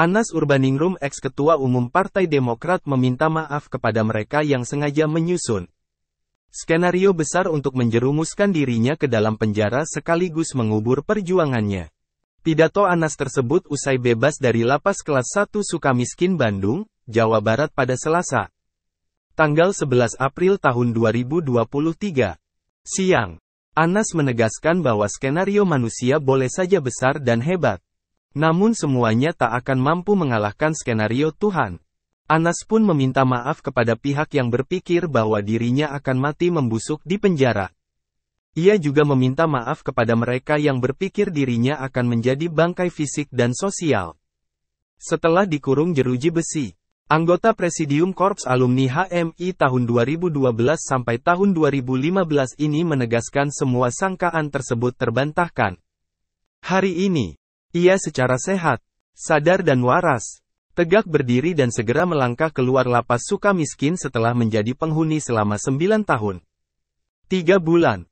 Anas Urbaningrum ex-ketua umum Partai Demokrat meminta maaf kepada mereka yang sengaja menyusun skenario besar untuk menjerumuskan dirinya ke dalam penjara sekaligus mengubur perjuangannya. Pidato Anas tersebut usai bebas dari lapas kelas 1 Sukamiskin Bandung, Jawa Barat pada Selasa, tanggal 11 April tahun 2023. Siang, Anas menegaskan bahwa skenario manusia boleh saja besar dan hebat namun semuanya tak akan mampu mengalahkan skenario Tuhan. Anas pun meminta maaf kepada pihak yang berpikir bahwa dirinya akan mati membusuk di penjara. Ia juga meminta maaf kepada mereka yang berpikir dirinya akan menjadi bangkai fisik dan sosial. Setelah dikurung jeruji besi, anggota Presidium Korps Alumni HMI tahun 2012 sampai tahun 2015 ini menegaskan semua sangkaan tersebut terbantahkan. Hari ini, ia secara sehat, sadar dan waras, tegak berdiri dan segera melangkah keluar lapas suka miskin setelah menjadi penghuni selama 9 tahun. 3 bulan,